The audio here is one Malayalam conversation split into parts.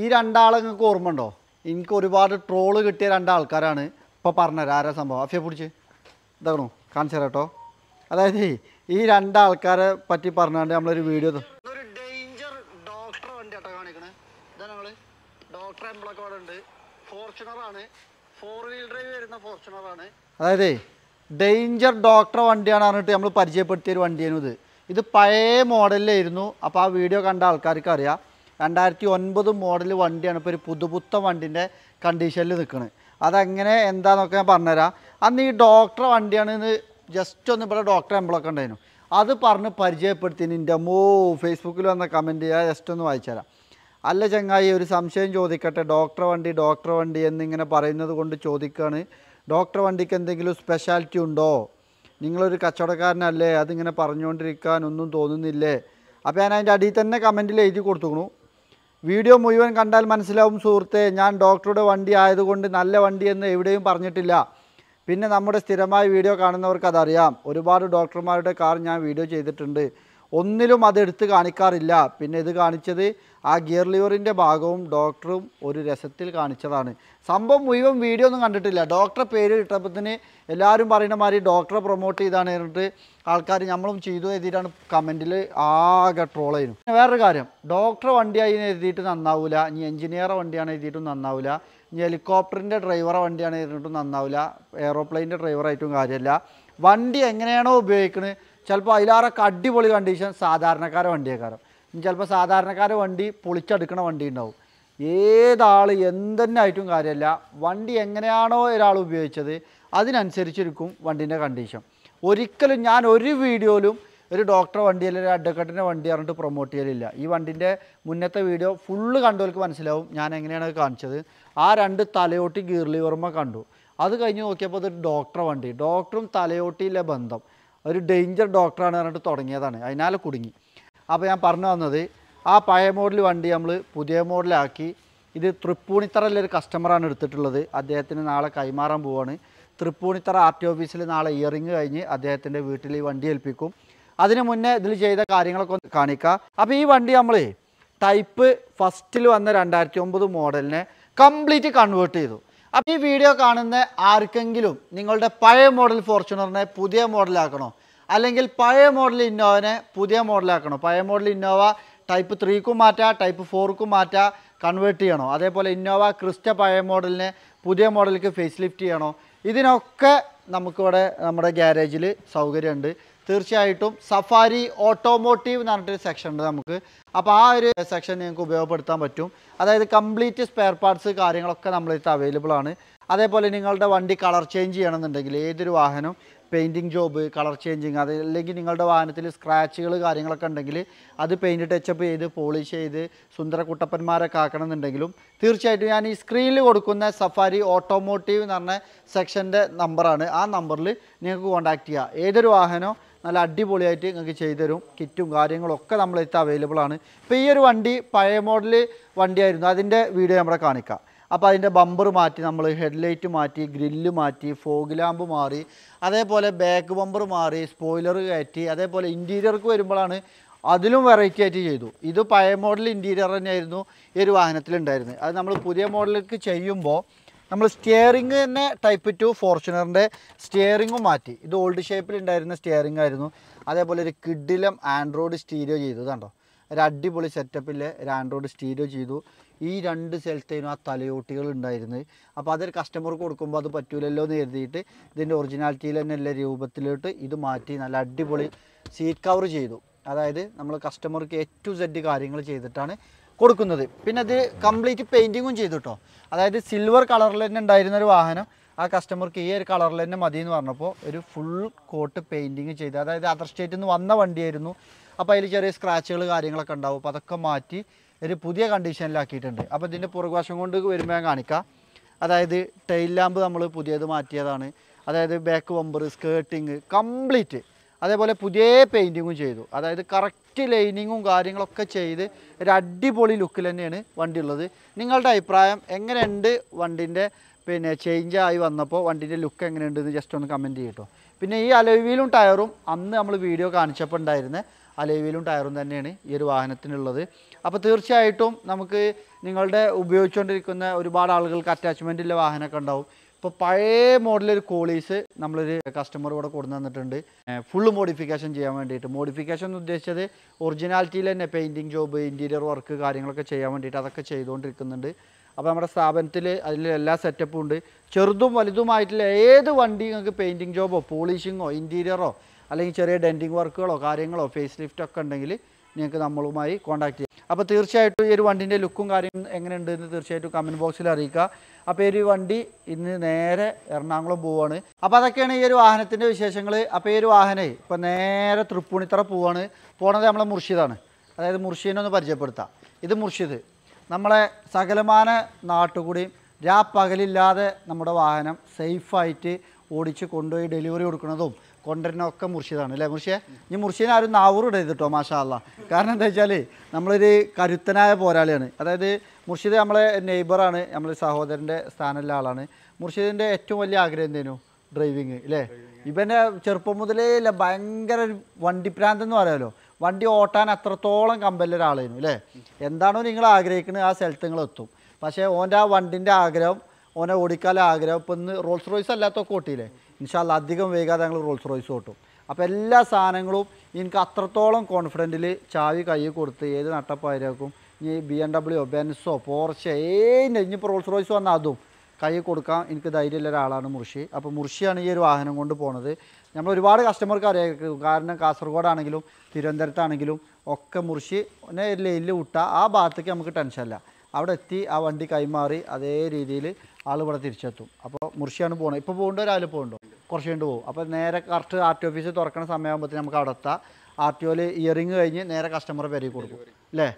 ഈ രണ്ടാളെ നിങ്ങൾക്ക് ഓർമ്മ ഉണ്ടോ എനിക്ക് ഒരുപാട് ട്രോള് കിട്ടിയ രണ്ടാൾക്കാരാണ് ഇപ്പോൾ പറഞ്ഞത് ആരാ സംഭവം അഫിയെ പിടിച്ച് ഇതാണോ കാണിച്ചു കേട്ടോ അതായത് ഈ രണ്ടാൾക്കാരെ പറ്റി പറഞ്ഞാണ്ട് നമ്മളൊരു വീഡിയോ അതായത് ഡേഞ്ചർ ഡോക്ടർ വണ്ടിയാണ് പറഞ്ഞിട്ട് നമ്മൾ പരിചയപ്പെടുത്തിയ ഒരു വണ്ടിയാണ് ഇത് ഇത് പഴയ മോഡലിലായിരുന്നു അപ്പോൾ ആ വീഡിയോ കണ്ട ആൾക്കാർക്ക് അറിയാം രണ്ടായിരത്തി ഒൻപത് മോഡൽ വണ്ടിയാണ് ഇപ്പോൾ ഒരു പുതുപുത്ത വണ്ടിൻ്റെ കണ്ടീഷനിൽ നിൽക്കുന്നത് അതെങ്ങനെ എന്താണെന്നൊക്കെ ഞാൻ പറഞ്ഞുതരാം അന്ന് ഈ ഡോക്ടർ വണ്ടിയാണ് ഇന്ന് ജസ്റ്റ് ഒന്ന് ഇവിടെ ഡോക്ടർ എംബ്ലൊക്കെ ഉണ്ടായിരുന്നു അത് പറഞ്ഞ് പരിചയപ്പെടുത്തി നിൻ്റെ ഫേസ്ബുക്കിൽ വന്ന കമൻറ്റ് ചെയ്യാൻ ജസ്റ്റ് ഒന്ന് വായിച്ചു തരാം അല്ല ചങ്ങായി ഒരു സംശയം ചോദിക്കട്ടെ ഡോക്ടർ വണ്ടി ഡോക്ടർ വണ്ടി എന്നിങ്ങനെ പറയുന്നത് കൊണ്ട് ചോദിക്കുകയാണ് ഡോക്ടർ വണ്ടിക്ക് എന്തെങ്കിലും സ്പെഷ്യാലിറ്റി ഉണ്ടോ നിങ്ങളൊരു കച്ചവടക്കാരനല്ലേ അതിങ്ങനെ പറഞ്ഞുകൊണ്ടിരിക്കാനൊന്നും ഒന്നും തോന്നുന്നില്ലേ അപ്പോൾ ഞാൻ അതിൻ്റെ അടിയിൽ തന്നെ കമൻറ്റിൽ എഴുതി കൊടുത്തുക്കണു വീഡിയോ മുഴുവൻ കണ്ടാൽ മനസ്സിലാവും സുഹൃത്തെ ഞാൻ ഡോക്ടറുടെ വണ്ടി ആയതുകൊണ്ട് നല്ല വണ്ടി എന്ന് എവിടെയും പറഞ്ഞിട്ടില്ല പിന്നെ നമ്മുടെ സ്ഥിരമായ വീഡിയോ കാണുന്നവർക്ക് അതറിയാം ഒരുപാട് ഡോക്ടർമാരുടെ കാർ ഞാൻ വീഡിയോ ചെയ്തിട്ടുണ്ട് ഒന്നിലും അത് എടുത്ത് കാണിക്കാറില്ല പിന്നെ ഇത് കാണിച്ചത് ആ ഗിയർ ലിവറിൻ്റെ ഭാഗവും ഡോക്ടറും ഒരു രസത്തിൽ കാണിച്ചതാണ് സംഭവം മുഴുവൻ വീഡിയോ ഒന്നും കണ്ടിട്ടില്ല ഡോക്ടറെ പേര് കിട്ടപ്പത്തിന് എല്ലാവരും പറയുന്ന മാതിരി ഡോക്ടറെ പ്രൊമോട്ട് ചെയ്താണ് എന്നിട്ട് ആൾക്കാർ നമ്മളും ചെയ്തു എഴുതിയിട്ടാണ് കമൻറ്റിൽ ആകെ ട്രോൾ ചെയ്യുന്നു വേറൊരു കാര്യം ഡോക്ടറെ വണ്ടിയായി എഴുതിയിട്ട് നന്നാവില്ല ഇനി എഞ്ചിനീയറെ വണ്ടിയാണ് എഴുതിയിട്ടും നന്നാവില്ല ഇനി ഹെലികോപ്റ്ററിൻ്റെ ഡ്രൈവറെ വണ്ടിയാണ് എഴുതിയിട്ടും നന്നാവില്ല എയറോപ്ലെയിൻ്റെ ഡ്രൈവറായിട്ടും കാര്യമില്ല വണ്ടി എങ്ങനെയാണോ ഉപയോഗിക്കുന്നത് ചിലപ്പോൾ അതിലാറൊക്കെ അടിപൊളി കണ്ടീഷൻ സാധാരണക്കാരെ വണ്ടിയേക്കാരം ചിലപ്പോൾ സാധാരണക്കാരെ വണ്ടി പൊളിച്ചെടുക്കണ വണ്ടി ഉണ്ടാവും ഏതാൾ എന്തെന്നായിട്ടും ആയിട്ടും കാര്യമല്ല വണ്ടി എങ്ങനെയാണോ ഒരാൾ ഉപയോഗിച്ചത് അതിനനുസരിച്ചിരിക്കും വണ്ടീൻ്റെ കണ്ടീഷൻ ഒരിക്കലും ഞാൻ ഒരു വീഡിയോയിലും ഒരു ഡോക്ടറെ വണ്ടി അല്ലെങ്കിൽ ഒരു അഡ്വക്കറ്റിൻ്റെ വണ്ടി പറഞ്ഞിട്ട് പ്രൊമോട്ട് ചെയ്യലില്ല ഈ വണ്ടിൻ്റെ മുന്നത്തെ വീഡിയോ ഫുള്ള് കണ്ടവർക്ക് മനസ്സിലാവും ഞാൻ എങ്ങനെയാണ് കാണിച്ചത് ആ രണ്ട് തലയോട്ടി ഗീർലി ഓർമ്മ കണ്ടു അത് കഴിഞ്ഞ് നോക്കിയപ്പോൾ അതൊരു ഡോക്ടറെ വണ്ടി ഡോക്ടറും തലയോട്ടിയിലെ ബന്ധം ഒരു ഡേഞ്ചർ ഡോക്ടറാണ് പറഞ്ഞിട്ട് തുടങ്ങിയതാണ് അതിനാൽ കുടുങ്ങി അപ്പോൾ ഞാൻ പറഞ്ഞു വന്നത് ആ പഴയ മോഡൽ വണ്ടി നമ്മൾ പുതിയ മോഡലാക്കി ഇത് തൃപ്പൂണിത്തറയിലെ ഒരു കസ്റ്റമറാണ് എടുത്തിട്ടുള്ളത് അദ്ദേഹത്തിന് നാളെ കൈമാറാൻ പോവാണ് തൃപ്പൂണിത്തറ ആർ ടി ഓഫീസിൽ നാളെ ഇയറിങ് കഴിഞ്ഞ് അദ്ദേഹത്തിൻ്റെ വീട്ടിൽ ഈ വണ്ടി ഏൽപ്പിക്കും അതിന് മുന്നേ ഇതിൽ ചെയ്ത കാര്യങ്ങളൊക്കെ കാണിക്കുക കാണിക്കാം അപ്പോൾ ഈ വണ്ടി നമ്മൾ ടൈപ്പ് ഫസ്റ്റിൽ വന്ന രണ്ടായിരത്തി ഒമ്പത് മോഡലിനെ കംപ്ലീറ്റ് കൺവേർട്ട് ചെയ്തു അപ്പോൾ ഈ വീഡിയോ കാണുന്ന ആർക്കെങ്കിലും നിങ്ങളുടെ പഴയ മോഡൽ ഫോർച്യൂണറിനെ പുതിയ മോഡലാക്കണോ അല്ലെങ്കിൽ പഴയ മോഡൽ ഇന്നോവനെ പുതിയ മോഡലാക്കണോ പഴയ മോഡൽ ഇന്നോവ ടൈപ്പ് ത്രീക്കും മാറ്റാം ടൈപ്പ് ഫോർക്കും മാറ്റാം കൺവേർട്ട് ചെയ്യണോ അതേപോലെ ഇന്നോവ ക്രിസ്റ്റ പഴയ മോഡലിനെ പുതിയ മോഡലിലേക്ക് ഫേസ് ലിഫ്റ്റ് ചെയ്യണോ ഇതിനൊക്കെ നമുക്കിവിടെ നമ്മുടെ ഗ്യാരേജിൽ സൗകര്യമുണ്ട് തീർച്ചയായിട്ടും സഫാരി ഓട്ടോമോട്ടീവ് എന്ന് പറഞ്ഞിട്ടൊരു സെക്ഷൻ ഉണ്ട് നമുക്ക് അപ്പോൾ ആ ഒരു സെക്ഷൻ നിങ്ങൾക്ക് ഉപയോഗപ്പെടുത്താൻ പറ്റും അതായത് കംപ്ലീറ്റ് സ്പെയർ പാർട്സ് കാര്യങ്ങളൊക്കെ നമ്മളിത് അവൈലബിൾ ആണ് അതേപോലെ നിങ്ങളുടെ വണ്ടി കളർ ചേഞ്ച് ചെയ്യണമെന്നുണ്ടെങ്കിൽ ഏതൊരു വാഹനവും പെയിൻറ്റിങ് ജോബ് കളർ ചേഞ്ചിങ് അത് അല്ലെങ്കിൽ നിങ്ങളുടെ വാഹനത്തിൽ സ്ക്രാച്ചുകൾ കാര്യങ്ങളൊക്കെ ഉണ്ടെങ്കിൽ അത് പെയിൻറ് ടച്ചപ്പ് ചെയ്ത് പോളിഷ് ചെയ്ത് സുന്ദര കുട്ടപ്പന്മാരൊക്കെ ആക്കണമെന്നുണ്ടെങ്കിലും തീർച്ചയായിട്ടും ഞാൻ ഈ സ്ക്രീനിൽ കൊടുക്കുന്ന സഫാരി ഓട്ടോമോട്ടീവ് എന്ന് പറഞ്ഞ സെക്ഷൻ്റെ നമ്പറാണ് ആ നമ്പറിൽ നിങ്ങൾക്ക് കോൺടാക്റ്റ് ചെയ്യുക ഏതൊരു വാഹനവും നല്ല അടിപൊളിയായിട്ട് നിങ്ങൾക്ക് ചെയ്തുതരും കിറ്റും കാര്യങ്ങളൊക്കെ നമ്മളെടുത്ത് അവൈലബിൾ ആണ് ഇപ്പോൾ ഈ ഒരു വണ്ടി പഴയ മോഡൽ വണ്ടിയായിരുന്നു അതിൻ്റെ വീഡിയോ നമ്മുടെ കാണിക്കാം അപ്പോൾ അതിൻ്റെ ബമ്പർ മാറ്റി നമ്മൾ ഹെഡ്ലൈറ്റ് മാറ്റി ഗ്രില്ല് മാറ്റി ഫോഗ് ലാമ്പ് മാറി അതേപോലെ ബാക്ക് ബമ്പർ മാറി സ്പോയിലർ കയറ്റി അതേപോലെ ഇൻറ്റീരിയർക്ക് വരുമ്പോഴാണ് അതിലും വെറൈറ്റി ആയിട്ട് ചെയ്തു ഇത് പഴയ മോഡൽ ഇൻറ്റീരിയർ തന്നെയായിരുന്നു ഈ ഒരു വാഹനത്തിലുണ്ടായിരുന്നത് അത് നമ്മൾ പുതിയ മോഡലിലേക്ക് ചെയ്യുമ്പോൾ നമ്മൾ സ്റ്റിയറിംഗ് തന്നെ ടൈപ്പ് ടു ഫോർച്യൂണറിൻ്റെ സ്റ്റിയറിംഗും മാറ്റി ഇത് ഓൾഡ് ഷേപ്പിലുണ്ടായിരുന്ന സ്റ്റിയറിംഗ് ആയിരുന്നു അതേപോലെ ഒരു കിഡിലം ആൻഡ്രോയിഡ് സ്റ്റീരിയോ ചെയ്തു കണ്ടോ ഒരു അടിപൊളി സെറ്റപ്പിൽ ഒരു ആൻഡ്രോയിഡ് സ്റ്റീരിയോ ചെയ്തു ഈ രണ്ട് സ്ഥലത്തേനും ആ തലയോട്ടികൾ ഉണ്ടായിരുന്നത് അപ്പോൾ അതൊരു കസ്റ്റമർക്ക് കൊടുക്കുമ്പോൾ അത് പറ്റൂലല്ലോ എന്ന് കരുതിയിട്ട് ഇതിൻ്റെ ഒറിജിനാലിറ്റിയിൽ തന്നെയുള്ള രൂപത്തിലോട്ട് ഇത് മാറ്റി നല്ല അടിപൊളി സീറ്റ് കവർ ചെയ്തു അതായത് നമ്മൾ കസ്റ്റമർക്ക് എ ടു സെഡ് കാര്യങ്ങൾ ചെയ്തിട്ടാണ് കൊടുക്കുന്നത് പിന്നെ അത് കംപ്ലീറ്റ് പെയിൻറ്റിങ്ങും ചെയ്തു കേട്ടോ അതായത് സിൽവർ കളറിൽ തന്നെ ഉണ്ടായിരുന്നൊരു ഒരു വാഹനം ആ കസ്റ്റമർക്ക് ഈ ഒരു കളറിൽ തന്നെ മതി എന്ന് പറഞ്ഞപ്പോൾ ഒരു ഫുൾ കോട്ട് പെയിൻറ്റിങ് ചെയ്ത് അതായത് അതർ സ്റ്റേറ്റിൽ നിന്ന് വന്ന വണ്ടിയായിരുന്നു അപ്പോൾ അതിൽ ചെറിയ സ്ക്രാച്ചുകൾ കാര്യങ്ങളൊക്കെ ഉണ്ടാവും അപ്പോൾ അതൊക്കെ മാറ്റി ഒരു പുതിയ കണ്ടീഷനിലാക്കിയിട്ടുണ്ട് അപ്പോൾ ഇതിൻ്റെ പുറകുവശം കൊണ്ട് വരുമ്പോൾ ഞാൻ കാണിക്കാം അതായത് ടൈൽ ലാമ്പ് നമ്മൾ പുതിയത് മാറ്റിയതാണ് അതായത് ബാക്ക് വമ്പർ സ്കേർട്ടിങ് കംപ്ലീറ്റ് അതേപോലെ പുതിയ പെയിൻറ്റിങ്ങും ചെയ്തു അതായത് കറക്റ്റ് ലൈനിങ്ങും കാര്യങ്ങളൊക്കെ ചെയ്ത് ഒരു അടിപൊളി ലുക്കിൽ തന്നെയാണ് വണ്ടി ഉള്ളത് നിങ്ങളുടെ അഭിപ്രായം എങ്ങനെയുണ്ട് വണ്ടിൻ്റെ പിന്നെ ചേഞ്ച് ആയി വന്നപ്പോൾ വണ്ടിൻ്റെ ലുക്ക് എങ്ങനെയുണ്ടെന്ന് ജസ്റ്റ് ഒന്ന് കമൻറ്റ് ചെയ്യട്ടോ പിന്നെ ഈ അലോവിയിലും ടയറും അന്ന് നമ്മൾ വീഡിയോ കാണിച്ചപ്പോൾ ഉണ്ടായിരുന്നത് അലൈവിലും ടയറും തന്നെയാണ് ഈ ഒരു വാഹനത്തിനുള്ളത് അപ്പോൾ തീർച്ചയായിട്ടും നമുക്ക് നിങ്ങളുടെ ഉപയോഗിച്ചുകൊണ്ടിരിക്കുന്ന ഒരുപാട് ആളുകൾക്ക് അറ്റാച്ച്മെൻ്റ് ഉള്ള വാഹനമൊക്കെ ഉണ്ടാവും ഇപ്പോൾ പഴയ മോഡലൊരു കോളീസ് നമ്മളൊരു കസ്റ്റമർ ഇവിടെ കൊണ്ടു തന്നിട്ടുണ്ട് ഫുള്ള് മോഡിഫിക്കേഷൻ ചെയ്യാൻ വേണ്ടിയിട്ട് മോഡിഫിക്കേഷൻ എന്ന് ഉദ്ദേശിച്ചത് ഒറിജിനാലിറ്റിയിൽ തന്നെ പെയിൻറ്റിങ് ജോബ് ഇൻറ്റീരിയർ വർക്ക് കാര്യങ്ങളൊക്കെ ചെയ്യാൻ വേണ്ടിയിട്ട് അതൊക്കെ ചെയ്തുകൊണ്ടിരിക്കുന്നുണ്ട് അപ്പോൾ നമ്മുടെ സ്ഥാപനത്തിൽ അതിൽ എല്ലാ സെറ്റപ്പും ഉണ്ട് ചെറുതും വലുതുമായിട്ടുള്ള ഏത് വണ്ടി നിങ്ങൾക്ക് പെയിൻറ്റിങ് ജോബോ പോളിഷിങ്ങോ ഇൻറ്റീരിയറോ അല്ലെങ്കിൽ ചെറിയ ഡെൻറ്റിങ് വർക്കുകളോ കാര്യങ്ങളോ ഫേസ് ലിഫ്റ്റ് ഉണ്ടെങ്കിൽ നിങ്ങൾക്ക് നമ്മളുമായി കോൺടാക്ട് ചെയ്യാം അപ്പോൾ തീർച്ചയായിട്ടും ഈ ഒരു വണ്ടിൻ്റെ ലുക്കും കാര്യം എങ്ങനെയുണ്ട് എന്ന് തീർച്ചയായിട്ടും കമൻറ്റ് ബോക്സിൽ അറിയിക്കുക അപ്പോൾ ഈ ഒരു വണ്ടി ഇന്ന് നേരെ എറണാകുളം പോവാണ് അപ്പോൾ അതൊക്കെയാണ് ഈ ഒരു വാഹനത്തിൻ്റെ വിശേഷങ്ങൾ അപ്പോൾ ഈ ഒരു വാഹനേ ഇപ്പോൾ നേരെ തൃപ്പൂണിത്തറ പോവാണ് പോണത് നമ്മളെ മുർഷിദാണ് അതായത് മുർഷീനെ ഒന്ന് പരിചയപ്പെടുത്താം ഇത് മുർഷിദ് നമ്മളെ സകലമാന നാട്ടുകൂടിയും രാപ്പകലില്ലാതെ നമ്മുടെ വാഹനം സേഫായിട്ട് ഓടിച്ച് കൊണ്ടുപോയി ഡെലിവറി കൊടുക്കുന്നതും കൊണ്ടരനൊക്കെ മുർഷിദാണ് അല്ലേ മുർഷിയെ ഇനി മുർഷിനെ ആരും നാവൂറിടെ കേട്ടോ മാഷാ കാരണം എന്താ വെച്ചാൽ നമ്മളൊരു കരുത്തനായ പോരാളിയാണ് അതായത് മുർഷിദ് നമ്മളെ നെയ്ബറാണ് നമ്മൾ സഹോദരൻ്റെ സ്ഥാനമുള്ള ആളാണ് മുർഷിദിൻ്റെ ഏറ്റവും വലിയ ആഗ്രഹം എന്തേനു ഡ്രൈവിങ് അല്ലേ ഇവൻ്റെ ചെറുപ്പം മുതലേ ഭയങ്കര വണ്ടിപ്രാന്തം എന്ന് പറയാമല്ലോ വണ്ടി ഓട്ടാൻ അത്രത്തോളം കമ്പല്ല ഒരാളായിരുന്നു അല്ലേ എന്താണോ നിങ്ങൾ ആഗ്രഹിക്കുന്നത് ആ സ്ഥലത്ത് നിങ്ങൾ എത്തും പക്ഷേ ഓൻ്റെ ആ വണ്ടിൻ്റെ ആഗ്രഹം ഓനെ ഓടിക്കാലെ ആഗ്രഹം ഇപ്പം ഇന്ന് റോൾസ് റോയ്സ് അല്ലാത്തൊക്കെ ഓട്ടിയില്ലേ ഇൻഷാല്ല അധികം വേഗാതെ ഞങ്ങൾ റോൾസ് റോയ്സ് ഓട്ടും അപ്പോൾ എല്ലാ സാധനങ്ങളും എനിക്ക് അത്രത്തോളം കോൺഫിഡൻറ്റിൽ ചാവി കൈ കൊടുത്ത് ഏത് നട്ടപ്പായിരിക്കും ഈ ബി എം ഡബ്ല്യു ബെൻസോ പോർഷ ഏതിൻ്റെ ഇനിയിപ്പോൾ റോൾസ് റോയ്സ് വന്നാൽ അതും കൈ കൊടുക്കാം എനിക്ക് ധൈര്യമുള്ള ഒരാളാണ് മുർഷി അപ്പോൾ മുർഷിയാണ് ഈ ഒരു വാഹനം കൊണ്ട് പോണത് നമ്മൾ ഒരുപാട് കസ്റ്റമർക്ക് അറിയാം കാരണം കാസർഗോഡാണെങ്കിലും തിരുവനന്തപുരത്താണെങ്കിലും ഒക്കെ ഒന്നെ ലെയിലിൽ വിട്ടാൽ ആ ഭാഗത്തേക്ക് നമുക്ക് ടെൻഷനല്ല അവിടെ എത്തി ആ വണ്ടി കൈമാറി അതേ രീതിയിൽ ആൾ ഇവിടെ തിരിച്ചെത്തും അപ്പോൾ മുർഷിയാണ് പോകണം ഇപ്പോൾ പോകണ്ടോ രാവിലെ പോകണ്ടോ കുറച്ച് കഴിഞ്ഞ് പോകും അപ്പോൾ നേരെ കറക്റ്റ് ആർ ടി ഓഫീസ് തുറക്കണ സമയമാകുമ്പോഴത്തേന് നമുക്ക് അവിടെ എത്താം ആർ ടി ഓയിൽ ഇയറിങ് കഴിഞ്ഞ് നേരെ കസ്റ്റമർ പേരിൽ കൊടുക്കും അല്ലേ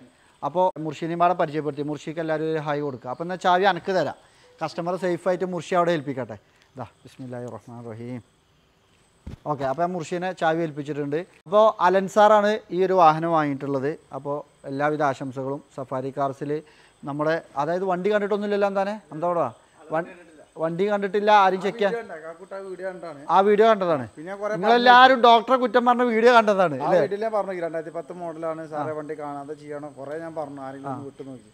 അപ്പോൾ മുർഷിനിമാടെ പരിചയപ്പെടുത്തി മുർഷിക്ക് എല്ലാവരും ഒരു ഹായ് കൊടുക്കുക അപ്പോൾ എന്നാൽ ചാവി അനക്ക് തരാം കസ്റ്റമർ സേഫായിട്ട് മുർഷി അവിടെ ഏൽപ്പിക്കട്ടെ ഇതാ ബിസ്മില്ലാഹി റഹ്മാൻ റഹീം ഓക്കെ അപ്പോൾ ഞാൻ മുർഷീനെ ചാവി ഏൽപ്പിച്ചിട്ടുണ്ട് അപ്പോൾ അലൻ സാറാണ് ഈ ഒരു വാഹനം വാങ്ങിയിട്ടുള്ളത് അപ്പോൾ എല്ലാവിധ ആശംസകളും സഫാരി കാർസിൽ നമ്മുടെ അതായത് വണ്ടി കണ്ടിട്ടൊന്നുമില്ലല്ലോ എന്താണ് എന്താ വണ്ടി കണ്ടിട്ടില്ല ആരും ചെക്ക് ചെയ്യാൻ ആ വീഡിയോ കണ്ടതാണ് നിങ്ങളെല്ലാരും ഡോക്ടറെ കുറ്റം പറഞ്ഞ വീഡിയോ കണ്ടതാണ് പറഞ്ഞു രണ്ടായിരത്തി പത്ത് മോഡലാണ് സാറേ വണ്ടി കാണാതെ ചെയ്യണം കുറെ ഞാൻ പറഞ്ഞു ആരെങ്കിലും വിട്ടു നോക്കി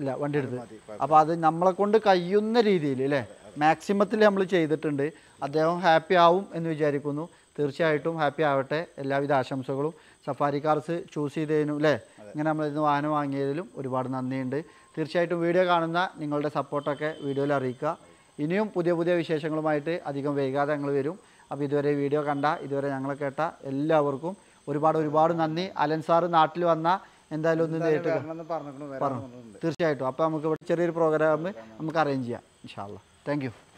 ഇല്ല വണ്ടി എടുത്ത് അപ്പോൾ അത് നമ്മളെ കൊണ്ട് കഴിയുന്ന രീതിയിൽ അല്ലേ മാക്സിമത്തിൽ നമ്മൾ ചെയ്തിട്ടുണ്ട് അദ്ദേഹം ഹാപ്പി ആവും എന്ന് വിചാരിക്കുന്നു തീർച്ചയായിട്ടും ഹാപ്പി ആവട്ടെ എല്ലാവിധ ആശംസകളും സഫാരി കാർസ് ചൂസ് ചെയ്തതിനും അല്ലേ ഇങ്ങനെ നമ്മൾ ഇന്ന് വാഹനം വാങ്ങിയതിലും ഒരുപാട് നന്ദിയുണ്ട് തീർച്ചയായിട്ടും വീഡിയോ കാണുന്ന നിങ്ങളുടെ സപ്പോർട്ടൊക്കെ വീഡിയോയിൽ അറിയിക്കുക ഇനിയും പുതിയ പുതിയ വിശേഷങ്ങളുമായിട്ട് അധികം വൈകാതെ ഞങ്ങൾ വരും അപ്പോൾ ഇതുവരെ വീഡിയോ കണ്ട ഇതുവരെ ഞങ്ങൾ കേട്ട എല്ലാവർക്കും ഒരുപാട് ഒരുപാട് നന്ദി അലൻ സാറ് നാട്ടിൽ വന്ന എന്തായാലും ഒന്ന് നേരിട്ട് പറഞ്ഞു തീർച്ചയായിട്ടും അപ്പോൾ നമുക്ക് ഇവിടെ ചെറിയൊരു പ്രോഗ്രാം നമുക്ക് അറേഞ്ച് ചെയ്യാം ഇൻഷാല്ല താങ്ക്